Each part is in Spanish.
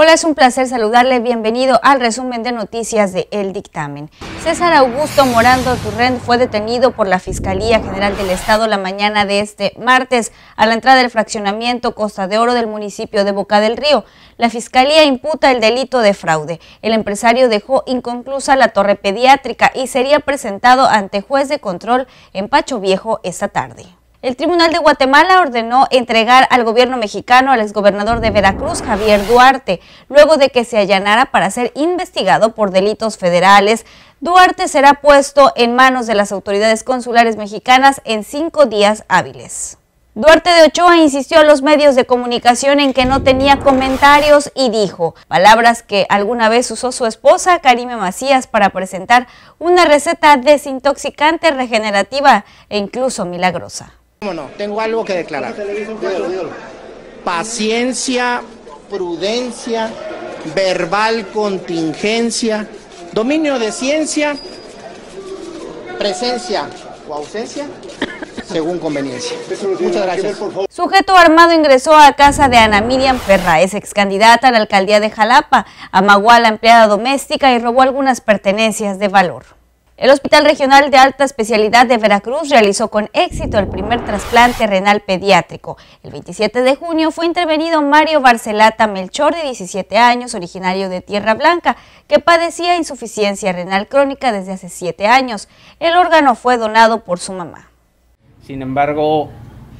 Hola, es un placer saludarle. Bienvenido al resumen de noticias de El Dictamen. César Augusto Morando Turrent fue detenido por la Fiscalía General del Estado la mañana de este martes a la entrada del fraccionamiento Costa de Oro del municipio de Boca del Río. La Fiscalía imputa el delito de fraude. El empresario dejó inconclusa la torre pediátrica y sería presentado ante juez de control en Pacho Viejo esta tarde. El Tribunal de Guatemala ordenó entregar al gobierno mexicano al exgobernador de Veracruz, Javier Duarte, luego de que se allanara para ser investigado por delitos federales. Duarte será puesto en manos de las autoridades consulares mexicanas en cinco días hábiles. Duarte de Ochoa insistió a los medios de comunicación en que no tenía comentarios y dijo palabras que alguna vez usó su esposa Karime Macías para presentar una receta desintoxicante, regenerativa e incluso milagrosa. Tengo algo que declarar. Paciencia, prudencia, verbal contingencia, dominio de ciencia, presencia o ausencia según conveniencia. Muchas gracias. Sujeto armado ingresó a casa de Ana Miriam Ferra, es ex candidata a la alcaldía de Jalapa, amagó a la empleada doméstica y robó algunas pertenencias de valor. El Hospital Regional de Alta Especialidad de Veracruz realizó con éxito el primer trasplante renal pediátrico. El 27 de junio fue intervenido Mario Barcelata Melchor, de 17 años, originario de Tierra Blanca, que padecía insuficiencia renal crónica desde hace 7 años. El órgano fue donado por su mamá. Sin embargo,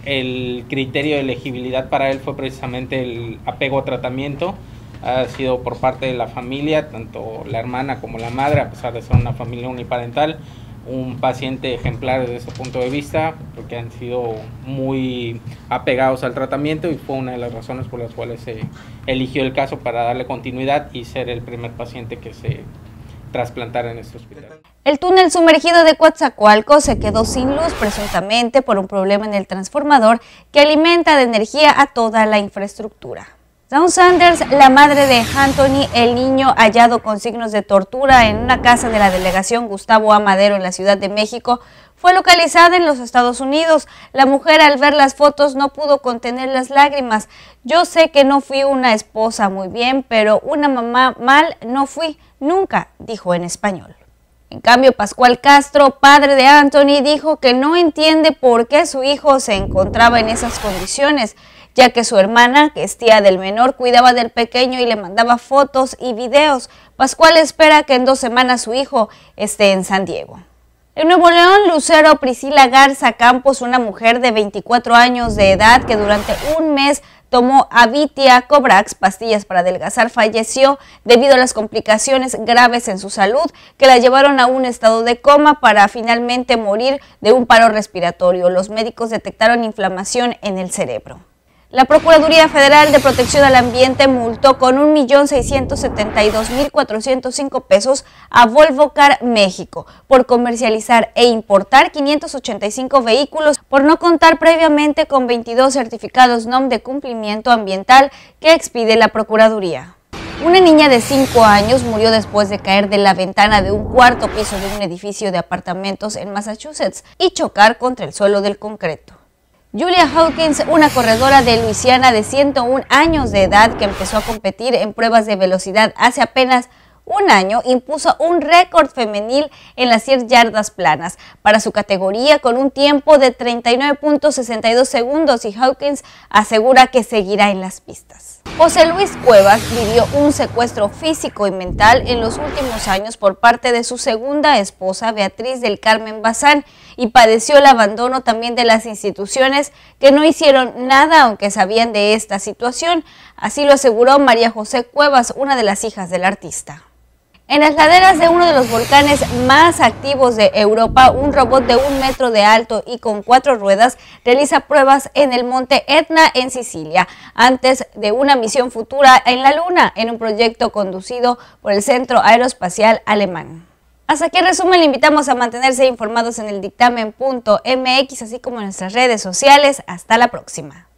el criterio de elegibilidad para él fue precisamente el apego a tratamiento ha sido por parte de la familia, tanto la hermana como la madre, a pesar de ser una familia uniparental, un paciente ejemplar desde ese punto de vista, porque han sido muy apegados al tratamiento y fue una de las razones por las cuales se eligió el caso para darle continuidad y ser el primer paciente que se trasplantara en este hospital. El túnel sumergido de Coatzacoalco se quedó sin luz presuntamente por un problema en el transformador que alimenta de energía a toda la infraestructura. Dawn Sanders, la madre de Anthony, el niño hallado con signos de tortura en una casa de la delegación Gustavo Amadero en la Ciudad de México, fue localizada en los Estados Unidos. La mujer al ver las fotos no pudo contener las lágrimas. Yo sé que no fui una esposa muy bien, pero una mamá mal no fui nunca, dijo en español. En cambio, Pascual Castro, padre de Anthony, dijo que no entiende por qué su hijo se encontraba en esas condiciones ya que su hermana, que es tía del menor, cuidaba del pequeño y le mandaba fotos y videos. Pascual espera que en dos semanas su hijo esté en San Diego. En Nuevo León, Lucero Priscila Garza Campos, una mujer de 24 años de edad que durante un mes tomó Avitia Cobrax, pastillas para adelgazar, falleció debido a las complicaciones graves en su salud que la llevaron a un estado de coma para finalmente morir de un paro respiratorio. Los médicos detectaron inflamación en el cerebro. La Procuraduría Federal de Protección al Ambiente multó con 1.672.405 pesos a Volvo Car México por comercializar e importar 585 vehículos por no contar previamente con 22 certificados NOM de cumplimiento ambiental que expide la Procuraduría. Una niña de 5 años murió después de caer de la ventana de un cuarto piso de un edificio de apartamentos en Massachusetts y chocar contra el suelo del concreto. Julia Hawkins, una corredora de Luisiana de 101 años de edad que empezó a competir en pruebas de velocidad hace apenas un año, impuso un récord femenil en las 100 yardas planas para su categoría con un tiempo de 39.62 segundos y Hawkins asegura que seguirá en las pistas. José Luis Cuevas vivió un secuestro físico y mental en los últimos años por parte de su segunda esposa Beatriz del Carmen Bazán, y padeció el abandono también de las instituciones que no hicieron nada aunque sabían de esta situación. Así lo aseguró María José Cuevas, una de las hijas del artista. En las laderas de uno de los volcanes más activos de Europa, un robot de un metro de alto y con cuatro ruedas realiza pruebas en el monte Etna en Sicilia, antes de una misión futura en la Luna, en un proyecto conducido por el Centro Aeroespacial Alemán. Hasta aquí el resumen, le invitamos a mantenerse informados en el dictamen.mx, así como en nuestras redes sociales. Hasta la próxima.